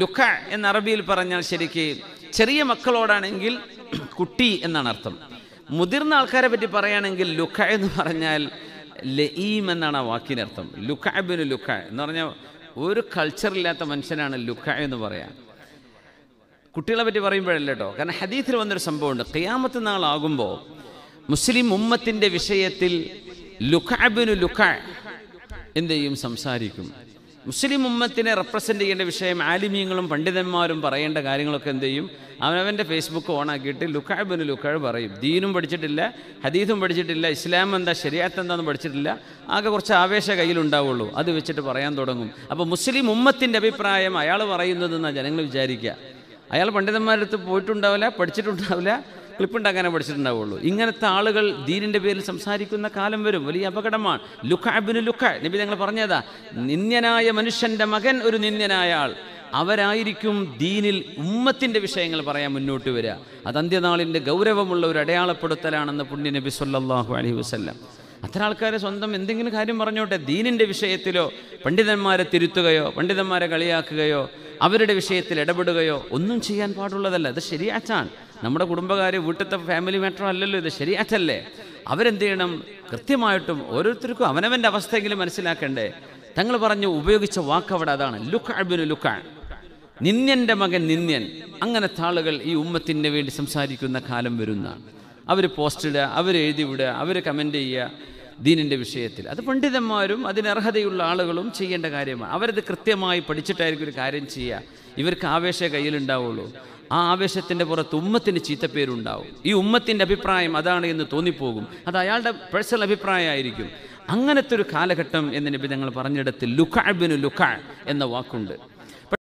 ലുഖ എന്ന അറബിയിൽ പറഞ്ഞാൽ ശരിക്ക് ചെറിയ മക്കളോടാണെങ്കിൽ കുട്ടി എന്നാണ് അർത്ഥം മുതിർന്ന ആൾക്കാരെ പറ്റി പറയുകയാണെങ്കിൽ ലുഖ എന്ന് പറഞ്ഞാൽ ലഈം എന്നാണ് ആ വാക്കിനർത്ഥം ലുഖ ബിനു ലുഖ എന്ന് പറഞ്ഞാൽ ഒരു കൾച്ചറില്ലാത്ത മനുഷ്യനാണ് ലുഖ എന്ന് പറയാൻ കുട്ടികളെ പറ്റി പറയുമ്പോഴല്ല കേട്ടോ കാരണം ഹദീത്തിൽ വന്നൊരു സംഭവമുണ്ട് കയ്യാമത്ത് നാളാകുമ്പോൾ മുസ്ലിം ഉമ്മത്തിൻ്റെ വിഷയത്തിൽ ലുഖ ലുക്ക ലുഖ എന്തെയും സംസാരിക്കും മുസ്ലിം ഉമ്മത്തിനെ റെപ്രസെൻ്റ് ചെയ്യേണ്ട വിഷയം ആലിമീങ്ങളും പണ്ഡിതന്മാരും പറയേണ്ട കാര്യങ്ങളൊക്കെ എന്ത് ചെയ്യും അവനവൻ്റെ ഫേസ്ബുക്ക് ഓണാക്കിയിട്ട് ലുക്കാബിന് ലുക്കാബ് പറയും ദീനും പഠിച്ചിട്ടില്ല ഹദീസും പഠിച്ചിട്ടില്ല ഇസ്ലാം എന്താ ശരിയാത്ത എന്താണെന്ന് പഠിച്ചിട്ടില്ല ആകെ കുറച്ച് ആവേശ കയ്യിലുണ്ടാവുള്ളൂ അത് വെച്ചിട്ട് പറയാൻ തുടങ്ങും അപ്പോൾ മുസ്ലിം ഉമ്മത്തിൻ്റെ അഭിപ്രായം അയാൾ പറയുന്നതെന്നാണ് ജനങ്ങൾ വിചാരിക്കുക അയാൾ പണ്ഡിതന്മാരുടെ അടുത്ത് പോയിട്ടുണ്ടാവില്ല പഠിച്ചിട്ടുണ്ടാവില്ല ക്ലിപ്പുണ്ടാക്കാനേ പഠിച്ചിട്ടുണ്ടാവുള്ളൂ ഇങ്ങനത്തെ ആളുകൾ ദീനിന്റെ പേരിൽ സംസാരിക്കുന്ന കാലം വരും വലിയ അപകടമാണ് ലുഖാബിന് ലുഖ നബി ഞങ്ങൾ പറഞ്ഞതാ നിന്ദ്യനായ മനുഷ്യന്റെ മകൻ ഒരു നിന്ദ്യനായ ആൾ അവരായിരിക്കും ദീനിൽ ഉമ്മത്തിൻ്റെ വിഷയങ്ങൾ പറയാൻ മുന്നോട്ട് വരിക അത് അന്ത്യനാളിൻ്റെ ഗൗരവമുള്ള ഒരു അടയാളപ്പെടുത്തലാണെന്ന് പുണ്യ നബി സല്ലാഹു അലൈഹി വസ്ല്ലാം അത്ര ആൾക്കാരെ സ്വന്തം എന്തെങ്കിലും കാര്യം പറഞ്ഞോട്ടെ ദീനിൻ്റെ വിഷയത്തിലോ പണ്ഡിതന്മാരെ തിരുത്തുകയോ പണ്ഡിതന്മാരെ കളിയാക്കുകയോ അവരുടെ വിഷയത്തിൽ ഇടപെടുകയോ ഒന്നും ചെയ്യാൻ പാടുള്ളതല്ല അത് ശരിയാച്ചാണ് നമ്മുടെ കുടുംബകാര്യ വീട്ടിലത്തെ ഫാമിലി മാറ്റർ അല്ലല്ലോ ഇത് ശരിയാറ്റല്ലേ അവരെന്ത് ചെയ്യണം കൃത്യമായിട്ടും ഓരോരുത്തർക്കും അവനവൻ്റെ അവസ്ഥയെങ്കിലും മനസ്സിലാക്കണ്ടേ തങ്ങൾ പറഞ്ഞു ഉപയോഗിച്ച വാക്ക് അവിടെ അതാണ് ലുക്ക് അബിനു ലുക്കാൺ നിന്യൻ്റെ മകൻ നിന്യൻ അങ്ങനത്തെ ആളുകൾ ഈ ഉമ്മത്തിൻ്റെ വേണ്ടി സംസാരിക്കുന്ന കാലം വരുന്ന അവർ പോസ്റ്റ് ഇടുക അവർ എഴുതി വിടുക അവർ കമൻ്റ് ചെയ്യുക ദീനിൻ്റെ വിഷയത്തിൽ അത് പണ്ഡിതന്മാരും അതിനർഹതയുള്ള ആളുകളും ചെയ്യേണ്ട കാര്യമാണ് അവരത് കൃത്യമായി പഠിച്ചിട്ടായിരിക്കും ഒരു കാര്യം ചെയ്യുക ഇവർക്ക് ആവേശ കയ്യിലുണ്ടാവുള്ളൂ ആ ആവേശത്തിൻ്റെ പുറത്ത് ഉമ്മത്തിന് ചീത്തപ്പേരുണ്ടാവും ഈ ഉമ്മത്തിൻ്റെ അഭിപ്രായം അതാണ് എന്ന് തോന്നിപ്പോകും അത് അയാളുടെ പേഴ്സണൽ അഭിപ്രായമായിരിക്കും അങ്ങനത്തെ ഒരു കാലഘട്ടം എന്ന് നബി ഞങ്ങൾ പറഞ്ഞെടുത്ത് ലുക്കാബിന് ലുക്കാ എന്ന വാക്കുണ്ട്